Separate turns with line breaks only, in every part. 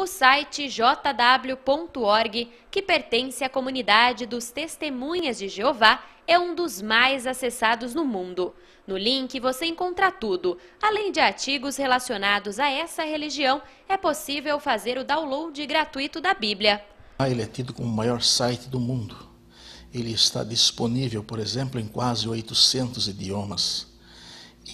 o site jw.org, que pertence à comunidade dos Testemunhas de Jeová, é um dos mais acessados no mundo. No link você encontra tudo. Além de artigos relacionados a essa religião, é possível fazer o download gratuito da Bíblia.
Ah, ele é tido como o maior site do mundo. Ele está disponível, por exemplo, em quase 800 idiomas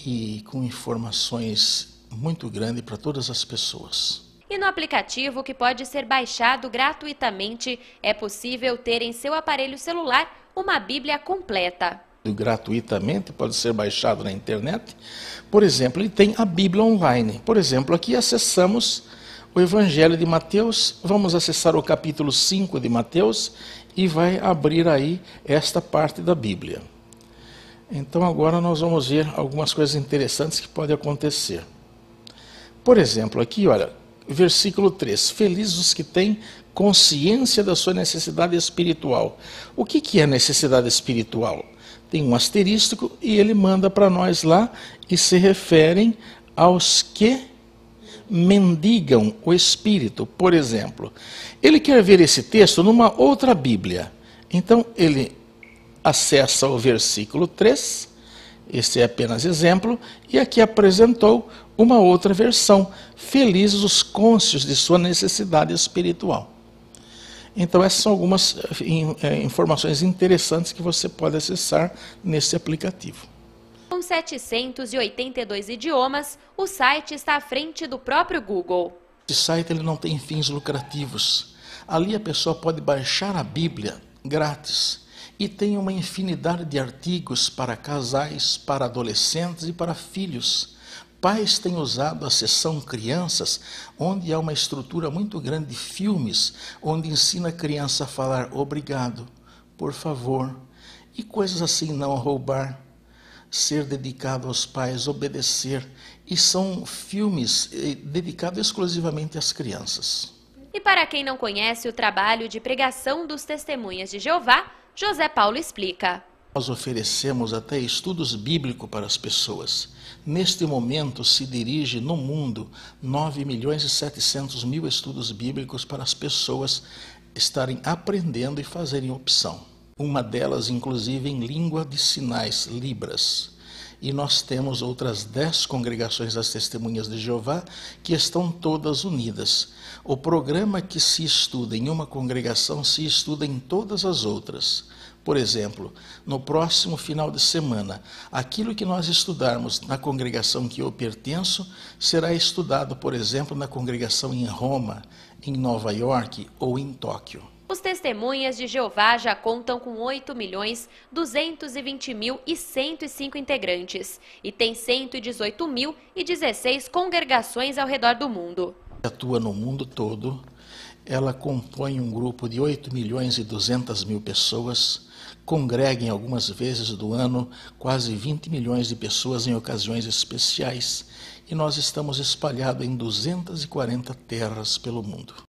e com informações muito grande para todas as pessoas.
E no aplicativo, que pode ser baixado gratuitamente, é possível ter em seu aparelho celular uma Bíblia completa.
Gratuitamente, pode ser baixado na internet. Por exemplo, ele tem a Bíblia online. Por exemplo, aqui acessamos o Evangelho de Mateus, vamos acessar o capítulo 5 de Mateus e vai abrir aí esta parte da Bíblia. Então agora nós vamos ver algumas coisas interessantes que podem acontecer. Por exemplo, aqui, olha, versículo 3: Felizes os que têm consciência da sua necessidade espiritual. O que, que é necessidade espiritual? Tem um asterístico e ele manda para nós lá e se referem aos que mendigam o espírito, por exemplo. Ele quer ver esse texto numa outra Bíblia. Então ele acessa o versículo 3 este é apenas exemplo, e aqui apresentou uma outra versão. Felizes os cônscios de sua necessidade espiritual. Então, essas são algumas eh, eh, informações interessantes que você pode acessar nesse aplicativo.
Com 782 idiomas, o site está à frente do próprio Google.
Esse site ele não tem fins lucrativos. Ali a pessoa pode baixar a Bíblia grátis e tem uma infinidade de artigos para casais, para adolescentes e para filhos. Pais têm usado a seção Crianças, onde há uma estrutura muito grande de filmes, onde ensina a criança a falar obrigado, por favor, e coisas assim, não roubar, ser dedicado aos pais, obedecer, e são filmes eh, dedicados exclusivamente às crianças.
E para quem não conhece o trabalho de pregação dos testemunhas de Jeová, José Paulo explica.
Nós oferecemos até estudos bíblicos para as pessoas. Neste momento se dirige no mundo 9 milhões e 700 mil estudos bíblicos para as pessoas estarem aprendendo e fazerem opção. Uma delas, inclusive, em língua de sinais, Libras e nós temos outras dez congregações das Testemunhas de Jeová que estão todas unidas. O programa que se estuda em uma congregação se estuda em todas as outras. Por exemplo, no próximo final de semana, aquilo que nós estudarmos na congregação que eu pertenço será estudado, por exemplo, na congregação em Roma, em Nova York ou em Tóquio.
Os testemunhas de Jeová já contam com 8 milhões 220 mil e 105 integrantes e tem 118 mil e 16 congregações ao redor do mundo.
Atua no mundo todo. Ela compõe um grupo de 8 milhões e 200 mil pessoas, congrega em algumas vezes do ano quase 20 milhões de pessoas em ocasiões especiais e nós estamos espalhados em 240 terras pelo mundo.